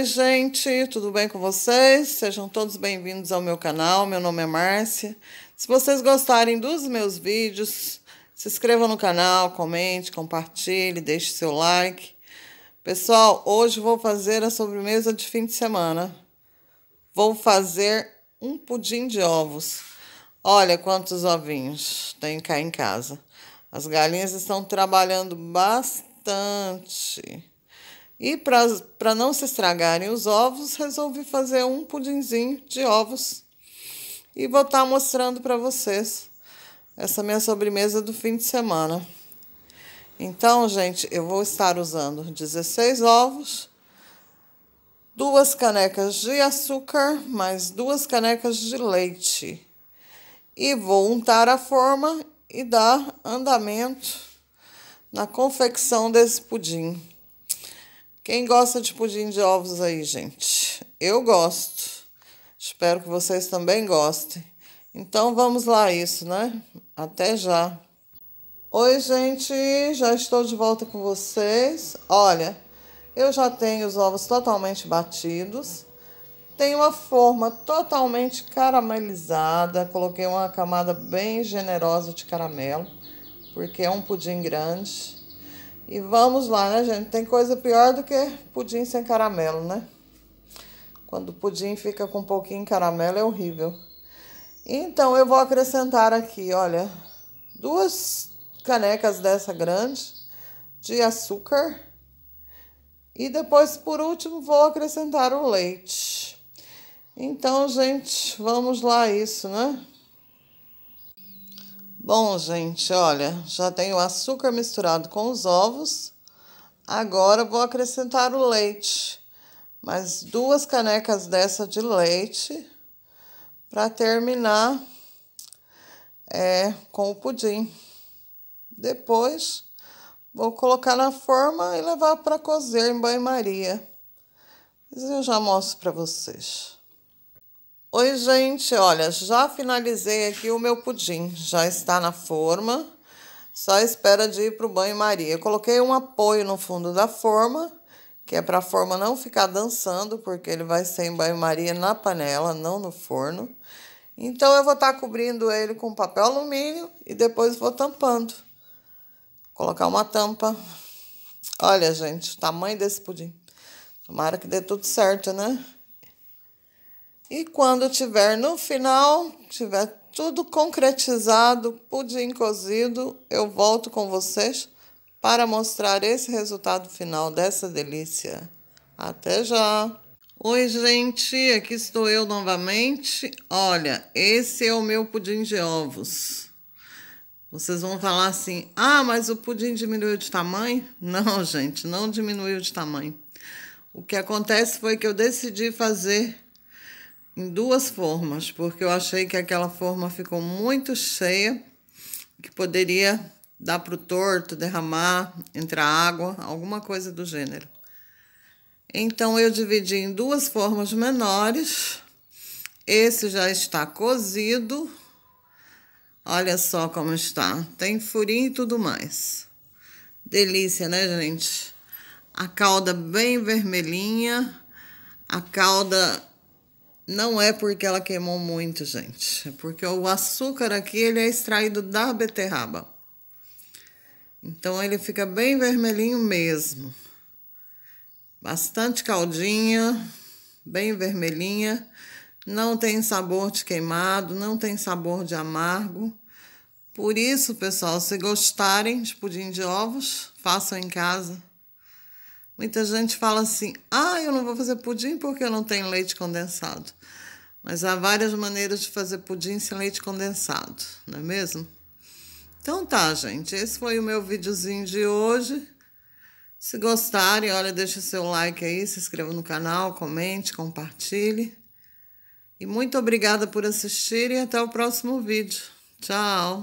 Oi, gente, tudo bem com vocês? Sejam todos bem-vindos ao meu canal. Meu nome é Márcia. Se vocês gostarem dos meus vídeos, se inscrevam no canal, comente, compartilhe, deixe seu like. Pessoal, hoje vou fazer a sobremesa de fim de semana. Vou fazer um pudim de ovos. Olha quantos ovinhos tem cá em casa. As galinhas estão trabalhando bastante. E para não se estragarem os ovos, resolvi fazer um pudinzinho de ovos e vou estar tá mostrando para vocês essa minha sobremesa do fim de semana. Então, gente, eu vou estar usando 16 ovos, duas canecas de açúcar, mais duas canecas de leite. E vou untar a forma e dar andamento na confecção desse pudim. Quem gosta tipo, de pudim de ovos aí, gente? Eu gosto. Espero que vocês também gostem. Então vamos lá isso, né? Até já. Oi, gente, já estou de volta com vocês. Olha, eu já tenho os ovos totalmente batidos. Tem uma forma totalmente caramelizada. Coloquei uma camada bem generosa de caramelo, porque é um pudim grande. E vamos lá, né, gente? Tem coisa pior do que pudim sem caramelo, né? Quando o pudim fica com um pouquinho de caramelo é horrível. Então, eu vou acrescentar aqui, olha, duas canecas dessa grande de açúcar. E depois, por último, vou acrescentar o leite. Então, gente, vamos lá isso, né? Bom, gente, olha, já tenho o açúcar misturado com os ovos. Agora vou acrescentar o leite. Mais duas canecas dessa de leite para terminar é, com o pudim. Depois vou colocar na forma e levar para cozer em banho-maria. Mas eu já mostro para vocês. Oi, gente. Olha, já finalizei aqui o meu pudim. Já está na forma. Só espera de ir para o banho-maria. Coloquei um apoio no fundo da forma, que é para a forma não ficar dançando, porque ele vai ser em banho-maria na panela, não no forno. Então, eu vou estar tá cobrindo ele com papel alumínio e depois vou tampando. Colocar uma tampa. Olha, gente, o tamanho desse pudim. Tomara que dê tudo certo, né? E quando tiver no final, tiver tudo concretizado, pudim cozido, eu volto com vocês para mostrar esse resultado final dessa delícia. Até já! Oi, gente, aqui estou eu novamente. Olha, esse é o meu pudim de ovos. Vocês vão falar assim: ah, mas o pudim diminuiu de tamanho? Não, gente, não diminuiu de tamanho. O que acontece foi que eu decidi fazer em duas formas, porque eu achei que aquela forma ficou muito cheia, que poderia dar para o torto, derramar, entrar água, alguma coisa do gênero. Então, eu dividi em duas formas menores. Esse já está cozido. Olha só como está. Tem furinho e tudo mais. Delícia, né, gente? A calda bem vermelhinha. A calda não é porque ela queimou muito, gente. É porque o açúcar aqui ele é extraído da beterraba. Então ele fica bem vermelhinho mesmo. Bastante caldinha, bem vermelhinha. Não tem sabor de queimado, não tem sabor de amargo. Por isso, pessoal, se gostarem de pudim de ovos, façam em casa. Muita gente fala assim: ah, eu não vou fazer pudim porque eu não tenho leite condensado. Mas há várias maneiras de fazer pudim sem leite condensado, não é mesmo? Então tá, gente. Esse foi o meu videozinho de hoje. Se gostarem, olha, deixa seu like aí, se inscreva no canal, comente, compartilhe. E muito obrigada por assistir e até o próximo vídeo. Tchau!